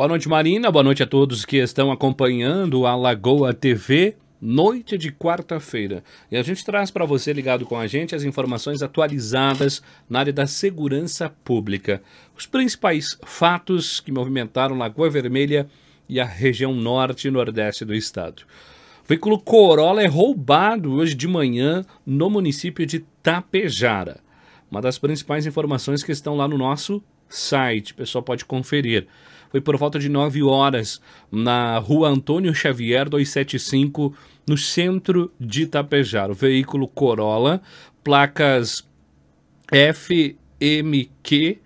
Boa noite, Marina. Boa noite a todos que estão acompanhando a Lagoa TV. Noite de quarta-feira. E a gente traz para você, ligado com a gente, as informações atualizadas na área da segurança pública. Os principais fatos que movimentaram Lagoa Vermelha e a região norte e nordeste do estado. O veículo Corolla é roubado hoje de manhã no município de Tapejara. Uma das principais informações que estão lá no nosso site, o pessoal pode conferir. Foi por volta de 9 horas na rua Antônio Xavier 275, no centro de Itapejar. O veículo Corolla, placas FMQ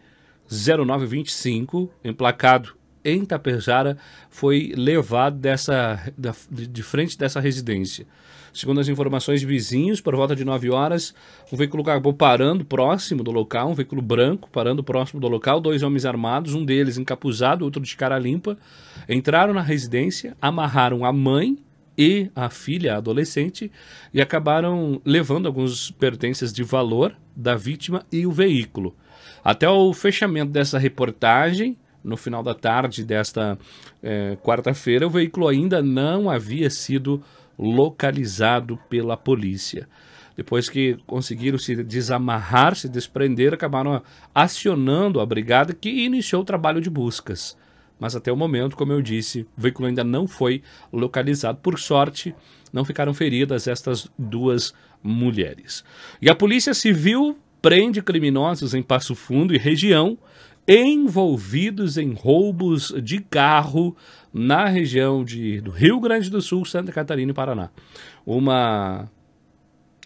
0925, emplacado em Tapejara foi levado dessa, da, de frente dessa residência. Segundo as informações de vizinhos, por volta de 9 horas, um veículo acabou parando próximo do local, um veículo branco parando próximo do local, dois homens armados, um deles encapuzado, outro de cara limpa, entraram na residência, amarraram a mãe e a filha a adolescente e acabaram levando alguns pertences de valor da vítima e o veículo. Até o fechamento dessa reportagem, no final da tarde desta eh, quarta-feira, o veículo ainda não havia sido localizado pela polícia. Depois que conseguiram se desamarrar, se desprender, acabaram acionando a brigada que iniciou o trabalho de buscas. Mas até o momento, como eu disse, o veículo ainda não foi localizado. Por sorte, não ficaram feridas estas duas mulheres. E a Polícia Civil prende criminosos em Passo Fundo e região envolvidos em roubos de carro na região de, do Rio Grande do Sul, Santa Catarina e Paraná. Uma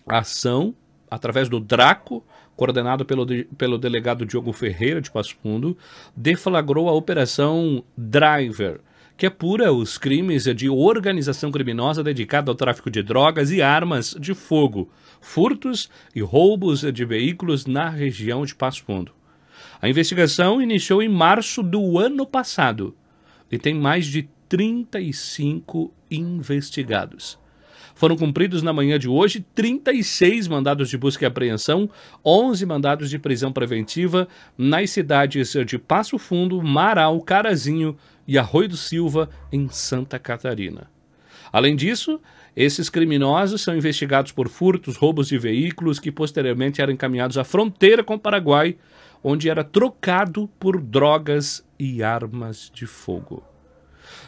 ação através do DRACO, coordenado pelo, pelo delegado Diogo Ferreira de Passo Fundo, deflagrou a Operação Driver, que apura os crimes de organização criminosa dedicada ao tráfico de drogas e armas de fogo, furtos e roubos de veículos na região de Passo Fundo. A investigação iniciou em março do ano passado e tem mais de 35 investigados. Foram cumpridos na manhã de hoje 36 mandados de busca e apreensão, 11 mandados de prisão preventiva nas cidades de Passo Fundo, Marau, Carazinho e Arroio do Silva, em Santa Catarina. Além disso, esses criminosos são investigados por furtos, roubos de veículos que posteriormente eram encaminhados à fronteira com o Paraguai, onde era trocado por drogas e armas de fogo.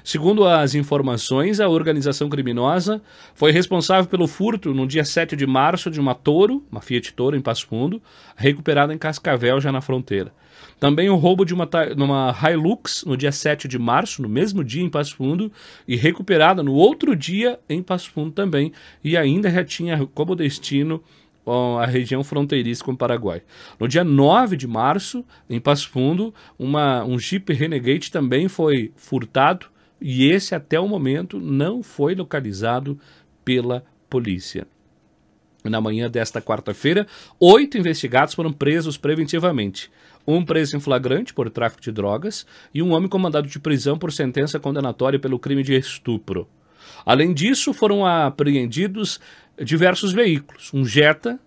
Segundo as informações, a organização criminosa foi responsável pelo furto no dia 7 de março de uma Toro, uma Fiat Toro em Passo Fundo, recuperada em Cascavel, já na fronteira. Também o roubo de uma, uma Hilux no dia 7 de março, no mesmo dia em Passo Fundo, e recuperada no outro dia em Passo Fundo também, e ainda já tinha como destino a região fronteiriça com o Paraguai. No dia 9 de março, em Passo Fundo, uma, um Jeep Renegade também foi furtado e esse até o momento não foi localizado pela polícia. Na manhã desta quarta-feira, oito investigados foram presos preventivamente. Um preso em flagrante por tráfico de drogas e um homem comandado de prisão por sentença condenatória pelo crime de estupro. Além disso, foram apreendidos diversos veículos, um Jetta,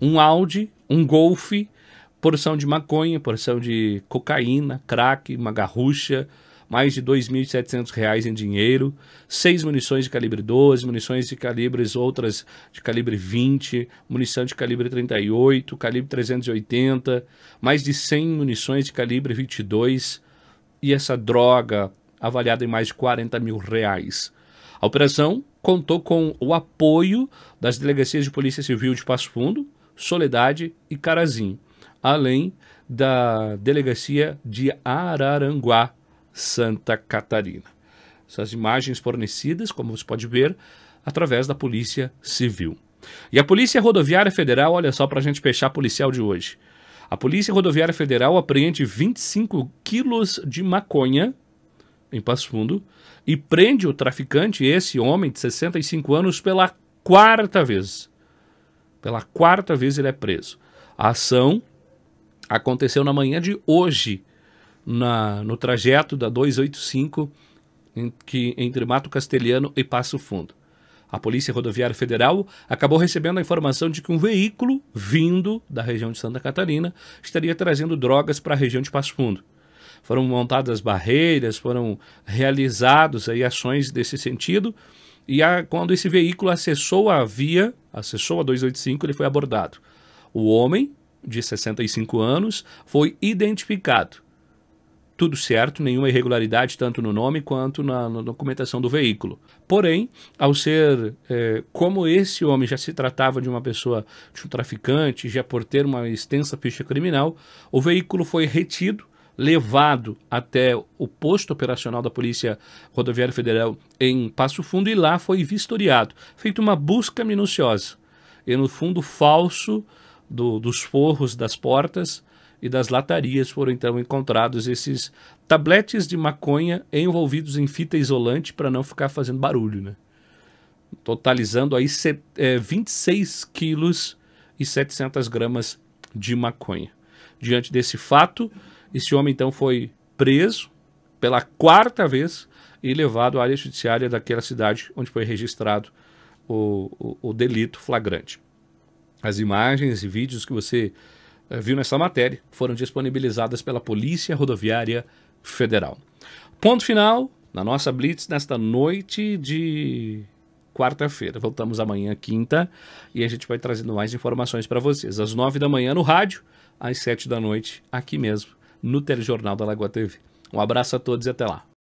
um Audi, um Golf, porção de maconha, porção de cocaína, crack, uma garrucha, mais de R$ 2.700 em dinheiro, seis munições de calibre 12, munições de calibres outras de calibre 20, munição de calibre 38, calibre 380, mais de 100 munições de calibre 22 e essa droga avaliada em mais de 40 mil reais. A operação contou com o apoio das delegacias de Polícia Civil de Passo Fundo, Soledade e Carazinho, além da delegacia de Araranguá, Santa Catarina. Essas imagens fornecidas, como você pode ver, através da Polícia Civil. E a Polícia Rodoviária Federal, olha só para a gente fechar policial de hoje. A Polícia Rodoviária Federal apreende 25 quilos de maconha em Passo Fundo, e prende o traficante, esse homem de 65 anos, pela quarta vez. Pela quarta vez ele é preso. A ação aconteceu na manhã de hoje, na, no trajeto da 285 em, que, entre Mato Castelhano e Passo Fundo. A Polícia Rodoviária Federal acabou recebendo a informação de que um veículo vindo da região de Santa Catarina estaria trazendo drogas para a região de Passo Fundo foram montadas barreiras, foram realizados aí ações desse sentido. E a, quando esse veículo acessou a via, acessou a 285, ele foi abordado. O homem, de 65 anos, foi identificado. Tudo certo, nenhuma irregularidade, tanto no nome quanto na, na documentação do veículo. Porém, ao ser é, como esse homem já se tratava de uma pessoa, de um traficante, já por ter uma extensa ficha criminal, o veículo foi retido levado até o posto operacional da Polícia Rodoviária Federal em Passo Fundo e lá foi vistoriado, feita uma busca minuciosa. E no fundo falso do, dos forros das portas e das latarias foram então encontrados esses tabletes de maconha envolvidos em fita isolante para não ficar fazendo barulho, né? Totalizando aí set, é, 26 quilos e 700 gramas de maconha. Diante desse fato, esse homem então foi preso pela quarta vez e levado à área judiciária daquela cidade onde foi registrado o, o, o delito flagrante. As imagens e vídeos que você eh, viu nessa matéria foram disponibilizadas pela Polícia Rodoviária Federal. Ponto final na nossa Blitz nesta noite de quarta-feira. Voltamos amanhã, quinta, e a gente vai trazendo mais informações para vocês. Às nove da manhã no rádio, às sete da noite, aqui mesmo, no Telejornal da Lagoa TV. Um abraço a todos e até lá.